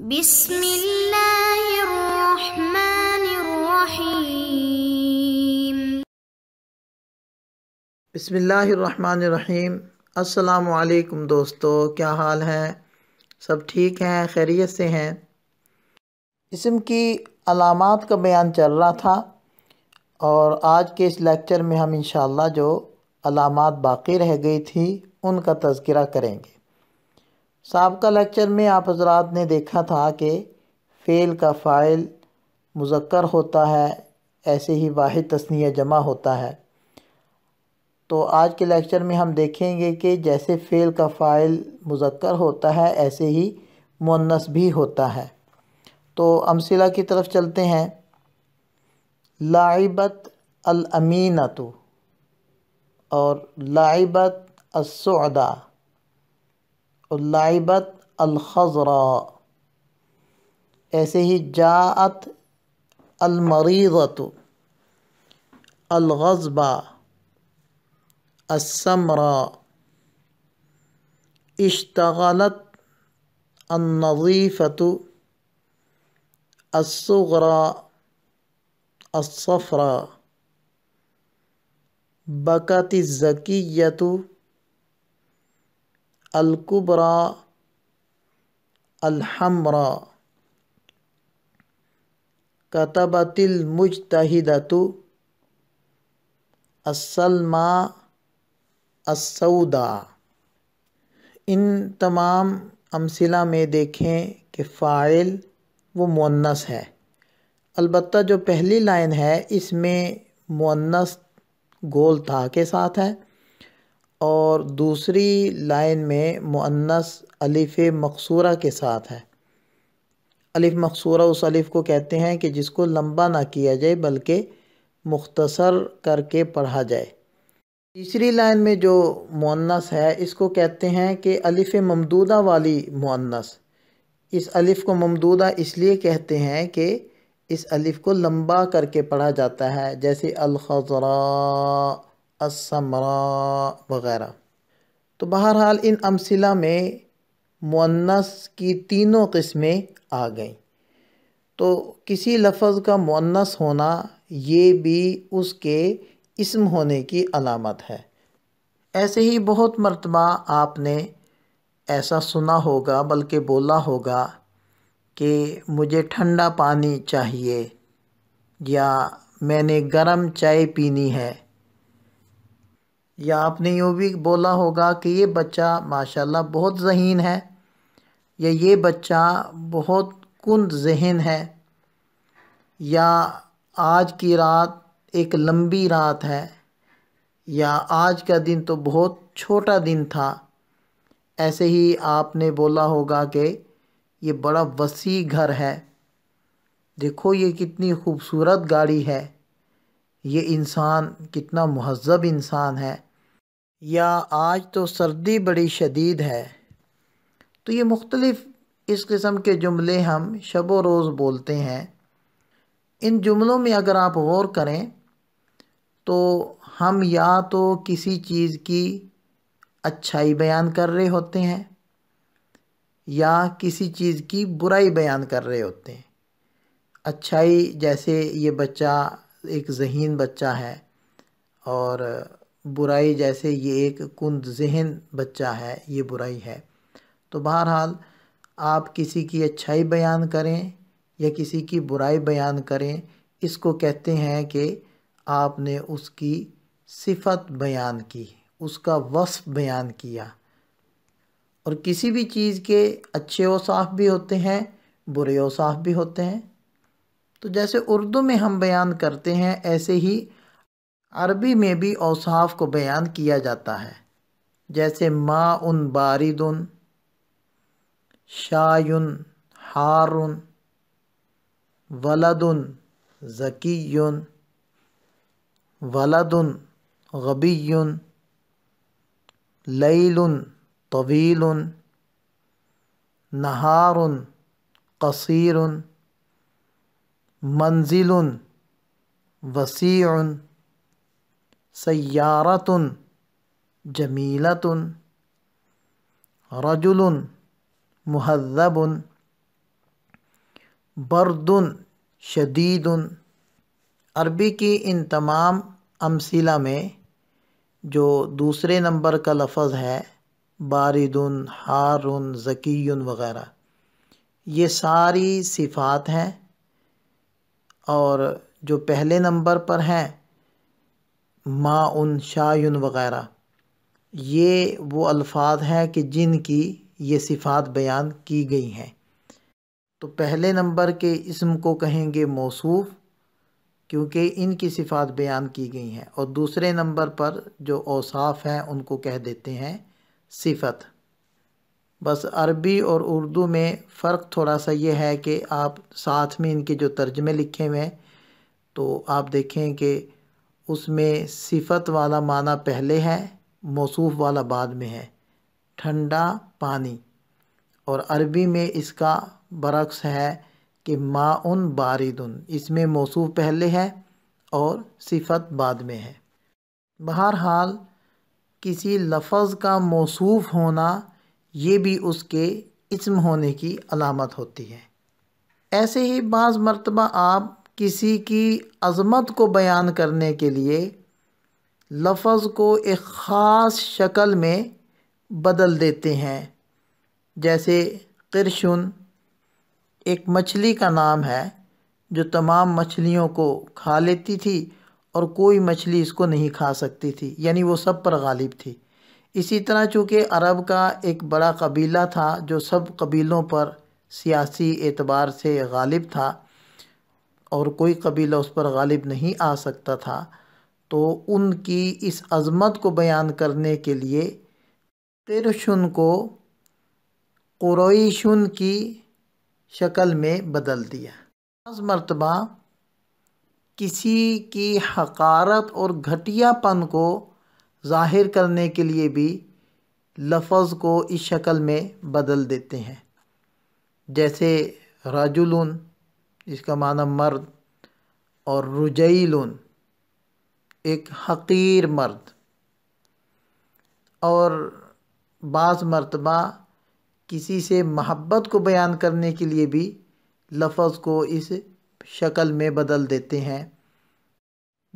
بسم اللہ الرحمن الرحیم بسم اللہ الرحمن الرحیم السلام علیکم دوستو کیا حال ہے سب ٹھیک ہیں خیریت سے ہیں اسم کی علامات کا بیان چل رہا تھا اور آج کے اس لیکچر میں ہم انشاءاللہ جو علامات باقی رہ گئی تھی ان کا تذکرہ کریں گے سابقہ لیکچر میں آپ حضرات نے دیکھا تھا کہ فعل کا فائل مذکر ہوتا ہے ایسے ہی واحد تصنیہ جمع ہوتا ہے تو آج کے لیکچر میں ہم دیکھیں گے کہ جیسے فعل کا فائل مذکر ہوتا ہے ایسے ہی مونس بھی ہوتا ہے تو امثلہ کی طرف چلتے ہیں لائبت الامینتو اور لائبت السعدہ لعبت الخضراء ایسے ہی जात المريضة الغضبة السمراء اشتغلت النظيفة الصغرى الصفراء بكت الزكية القبرا الحمرا کتبت المجتہدت السلما السودا ان تمام امثلہ میں دیکھیں کہ فائل وہ مونس ہے البتہ جو پہلی لائن ہے اس میں مونس گول تھا کے ساتھ ہے اور دوسری لائن میں مؤنس الفِ مقصورہ کے ساتھ ہے الف مقصورہ اس الف کو کہتے ہیں کہ جس کو لمبا نہ کیا جائے بلکہ مختصر کر کے پڑھا جائے تیسری لائن میں جو مؤنس ہے اس کو کہتے ہیں کہ الف ممدودہ والی مؤنس اس الف کو ممدودہ اس لیے کہتے ہیں کہ اس الف کو لمبا کر کے پڑھا جاتا ہے جیسے الخضراء السمراء وغیرہ تو بہرحال ان امثلہ میں معنث کی تینوں قسمیں آ گئیں تو کسی لفظ کا معاونث ہونا یہ بھی اس کے اسم ہونے کی علامت ہے ایسے ہی بہت مرتبہ آپ نے ایسا سنا ہوگا بلکہ بولا ہوگا کہ مجھے ٹھنڈا پانی چاہیے یا میں نے گرم چائے پینی ہے یا آپ نے یوں بھی بولا ہوگا کہ یہ بچہ ماشاءاللہ بہت ذہین ہے یا یہ بچہ بہت کن ذہن ہے یا آج کی رات ایک لمبی رات ہے یا آج کا دن تو بہت چھوٹا دن تھا ایسے ہی آپ نے بولا ہوگا کہ یہ بڑا وسیع گھر ہے دیکھو یہ کتنی خوبصورت گاڑی ہے یہ انسان کتنا مہذب انسان ہے یا آج تو سردی بڑی شدید ہے تو یہ مختلف اس قسم کے جملے ہم شب و روز بولتے ہیں ان جملوں میں اگر آپ غور کریں تو ہم یا تو کسی چیز کی اچھائی بیان کر رہے ہوتے ہیں یا کسی چیز کی برائی بیان کر رہے ہوتے ہیں اچھائی جیسے یہ بچہ ایک ذہین بچہ ہے اور برائی جیسے یہ ایک کند ذہن بچہ ہے یہ برائی ہے تو بہرحال آپ کسی کی اچھائی بیان کریں یا کسی کی برائی بیان کریں اس کو کہتے ہیں کہ آپ نے اس کی صفت بیان کی اس کا وصف بیان کیا اور کسی بھی چیز کے اچھے اوصاف بھی ہوتے ہیں برے اوصاف بھی ہوتے ہیں تو جیسے اردو میں ہم بیان کرتے ہیں ایسے ہی عربی میں بھی اوصاف کو بیان کیا جاتا ہے جیسے ما ان باردن شایون ہارن ولدن ذکی ولدن غبی لعیل طویل نہار قثیر منزل وسیع سیارت جمیلت رجل مہذب برد شدید عربی کی ان تمام امثلہ میں جو دوسرے نمبر کا لفظ ہے بارد حار زکی وغیرہ یہ ساری صفات ہیں اور جو پہلے نمبر پر ہیں معاون شاعن وغیرہ یہ وہ الفاظ ہیں کہ جن کی یہ صفات بیان کی گئی ہیں تو پہلے نمبر کے اسم کو کہیں گے موصوف کیونکہ ان کی صفات بیان کی گئی ہیں اور دوسرے نمبر پر جو اوصاف ہیں ان کو کہہ دیتے ہیں صفت بس عربی اور اردو میں فرق تھوڑا سا یہ ہے کہ آپ ساتھ میں ان کے جو ترجمے لکھے ہوئے ہیں تو آپ دیکھیں کہ اس میں صفت والا معنی پہلے ہے موصوف والا بعد میں ہے ٹھنڈا پانی اور عربی میں اس کا برعکس ہے کہ معاون باردن اس میں موصوف پہلے ہے اور صفت بعد میں ہے بہرحال کسی لفظ کا موصوف ہونا یہ بھی اس کے اسم ہونے کی علامت ہوتی ہے ایسے ہی بعض مرتبہ آپ کسی کی عظمت کو بیان کرنے کے لیے لفظ کو ایک خاص شکل میں بدل دیتے ہیں جیسے کرشن ایک مچھلی کا نام ہے جو تمام مچھلیوں کو کھا لیتی تھی اور کوئی مچھلی اس کو نہیں کھا سکتی تھی یعنی وہ سب پر غالب تھی اسی طرح چونکہ عرب کا ایک بڑا قبیلہ تھا جو سب قبیلوں پر سیاسی اعتبار سے غالب تھا اور کوئی قبیلہ اس پر غالب نہیں آ سکتا تھا تو ان کی اس عظمت کو بیان کرنے کے لیے فرشن کو قرائشن کی شکل میں بدل دیا بعض مرتبہ کسی کی حقارت اور گھٹیا پن کو ظاہر کرنے کے لیے بھی لفظ کو اس شکل میں بدل دیتے ہیں جیسے راجلون اس جس معنی مرد اور رجیلون ایک حقیر مرد اور بعض مرتبہ کسی سے محبت کو بیان کرنے کے لیے بھی لفظ کو اس شکل میں بدل دیتے ہیں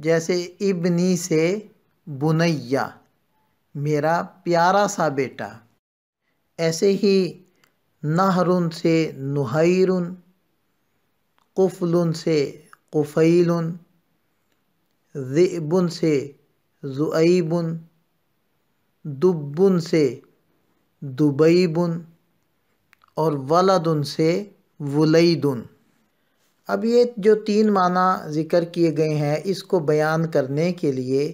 جیسے ابنی سے بنیا میرا پیارا سا بیٹا ایسے ہی نہرن سے نحیر قفل سے قفیلن ذئبن سے ذئیبن دبن سے دبیبن اور ولدن سے ولیدن اب یہ جو تین معنی ذکر کیے گئے ہیں اس کو بیان کرنے کے لیے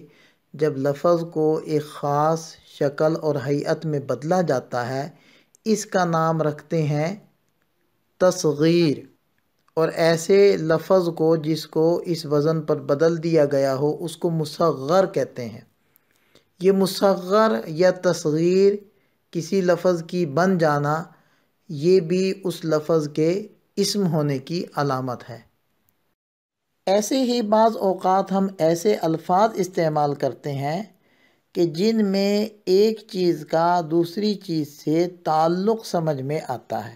جب لفظ کو ایک خاص شکل اور حیت میں بدلا جاتا ہے اس کا نام رکھتے ہیں تصغیر اور ایسے لفظ کو جس کو اس وزن پر بدل دیا گیا ہو اس کو مصغر کہتے ہیں یہ مصغر یا تصغیر کسی لفظ کی بن جانا یہ بھی اس لفظ کے اسم ہونے کی علامت ہے ایسے ہی بعض اوقات ہم ایسے الفاظ استعمال کرتے ہیں کہ جن میں ایک چیز کا دوسری چیز سے تعلق سمجھ میں آتا ہے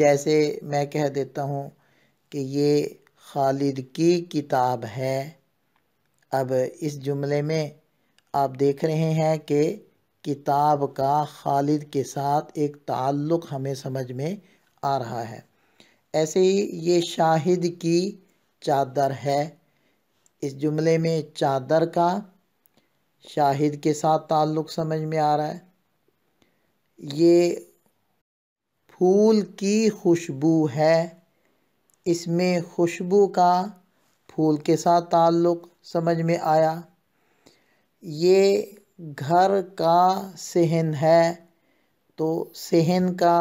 جیسے میں کہہ دیتا ہوں کہ یہ خالد کی کتاب ہے اب اس جملے میں آپ دیکھ رہے ہیں کہ کتاب کا خالد کے ساتھ ایک تعلق ہمیں سمجھ میں آ رہا ہے ایسے ہی یہ شاہد کی چادر ہے اس جملے میں چادر کا شاہد کے ساتھ تعلق سمجھ میں آ رہا ہے یہ پھول کی خوشبو ہے اس میں خوشبو کا پھول کے ساتھ تعلق سمجھ میں آیا یہ گھر کا صحن ہے تو صحن کا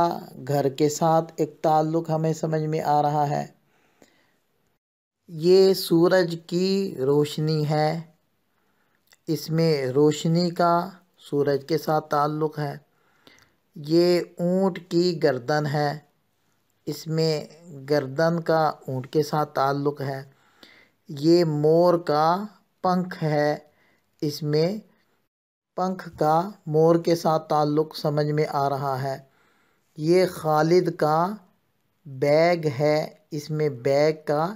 گھر کے ساتھ ایک تعلق ہمیں سمجھ میں آ رہا ہے یہ سورج کی روشنی ہے اس میں روشنی کا سورج کے ساتھ تعلق ہے یہ اونٹ کی گردن ہے اس میں گردن کا اونٹ کے ساتھ تعلق ہے یہ مور کا پنکھ ہے اس میں پنکھ کا مور کے ساتھ تعلق سمجھ میں آ رہا ہے یہ خالد کا بیگ ہے اس میں بیگ کا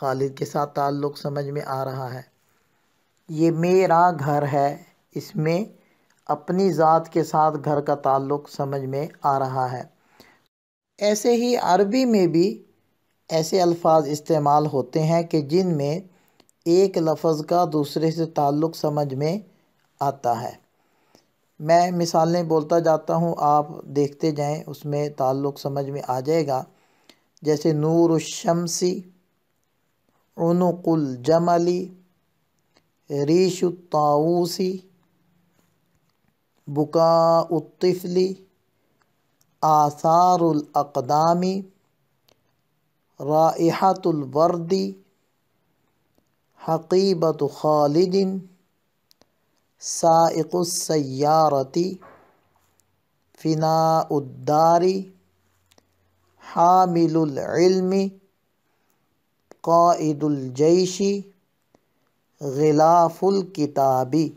خالد کے ساتھ تعلق سمجھ میں آ رہا ہے یہ میرا گھر ہے اس میں اپنی ذات کے ساتھ گھر کا تعلق سمجھ میں آ رہا ہے ایسے ہی عربی میں بھی ایسے الفاظ استعمال ہوتے ہیں کہ جن میں ایک لفظ کا دوسرے سے تعلق سمجھ میں آتا ہے میں مثالیں بولتا جاتا ہوں آپ دیکھتے جائیں اس میں تعلق سمجھ میں آ جائے گا جیسے نور الشمسی عنق الجمل ريش الطاووس بكاء الطفل آثار الأقدام رائحة البرد حقيبة خالد سائق السيارة فناء الدار حامل العلم قائد الجیشی غلاف الکتابی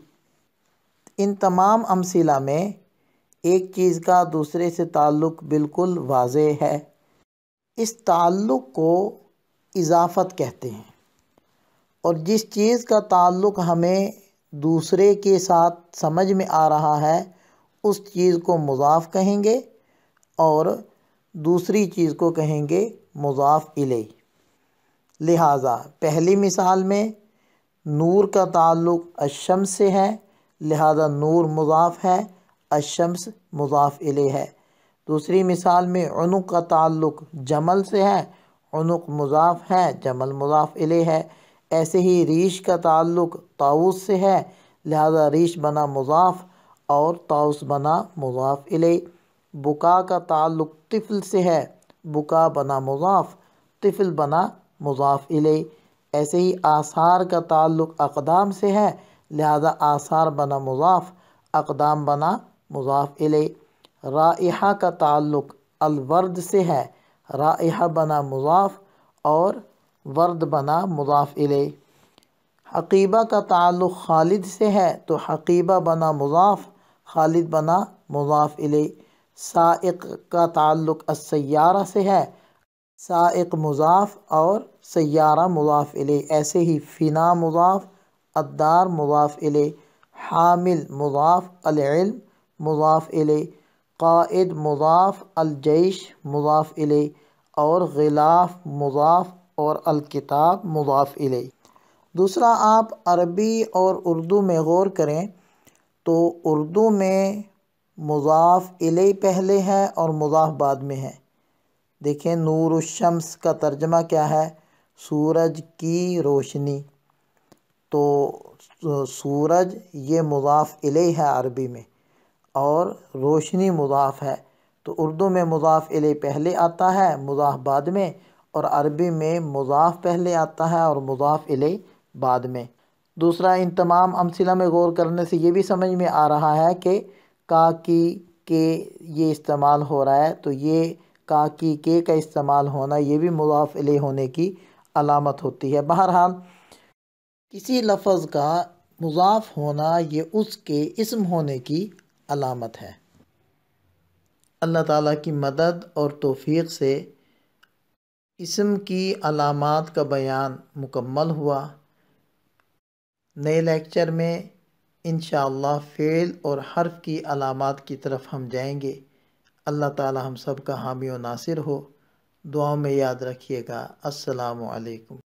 ان تمام امثلہ میں ایک چیز کا دوسرے سے تعلق بالکل واضح ہے اس تعلق کو اضافت کہتے ہیں اور جس چیز کا تعلق ہمیں دوسرے کے ساتھ سمجھ میں آ رہا ہے اس چیز کو مضاف کہیں گے اور دوسری چیز کو کہیں گے مضاف علیہ لہٰذا پہلی مثال میں نور کا تعلق الشمس سے ہے لہذا نور مضاف ہے الشمس مضاف عل ہے دوسری مثال میں عنق کا تعلق جمل سے ہے عنق مضاف ہے جمل مضاف عل ہے ایسے ہی ریش کا تعلق تاؤس سے ہے لہذا ریش بنا مضاف اور تاؤس بنا مضاف عل بکا کا تعلق طفل سے ہے بکا بنا مضاف طفل بنا مضاف علی ایسے ہی آثار کا تعلق اقدام سے ہے لہذا آثار بنا مضاف اقدام بنا مضاف علی رائحہ کا تعلق الورد سے ہے رائحہ بنا مضاف اور ورد بنا مضاف علی حقیبہ کا تعلق خالد سے ہے تو حقیبہ بنا مضاف خالد بنا مضاف علی سائق کا تعلق السیارہ سے ہے سائق مضاف اور سیارہ مضاف علیہ ایسے ہی فنا مضاف ادار مضاف علی حامل مضاف العلم مضاف علی قائد مضاف الجیش مضاف علیہ اور غلاف مضاف اور الکتاب مضاف علیہ دوسرا آپ عربی اور اردو میں غور کریں تو اردو میں مضاف علی پہلے ہے اور مضاف بعد میں ہے دیکھیں نور الشمس کا ترجمہ کیا ہے سورج کی روشنی تو سورج یہ مضاف علی ہے عربی میں اور روشنی مضاف ہے تو اردو میں مضاف علی پہلے آتا ہے مضاف بعد میں اور عربی میں مضاف پہلے آتا ہے اور مضاف علی بعد میں دوسرا ان تمام امثلہ میں غور کرنے سے یہ بھی سمجھ میں آ رہا ہے کہ کا کی کے یہ استعمال ہو رہا ہے تو یہ کا کی کے کا استعمال ہونا یہ بھی مضاف علیہ ہونے کی علامت ہوتی ہے بہرحال کسی لفظ کا مضاف ہونا یہ اس کے اسم ہونے کی علامت ہے اللہ تعالیٰ کی مدد اور توفیق سے اسم کی علامات کا بیان مکمل ہوا نئے لیکچر میں انشاءاللہ فعل اور حرف کی علامات کی طرف ہم جائیں گے اللہ تعالی ہم سب کا حامی و ناصر ہو دعاؤں میں یاد رکھیے گا السلام علیکم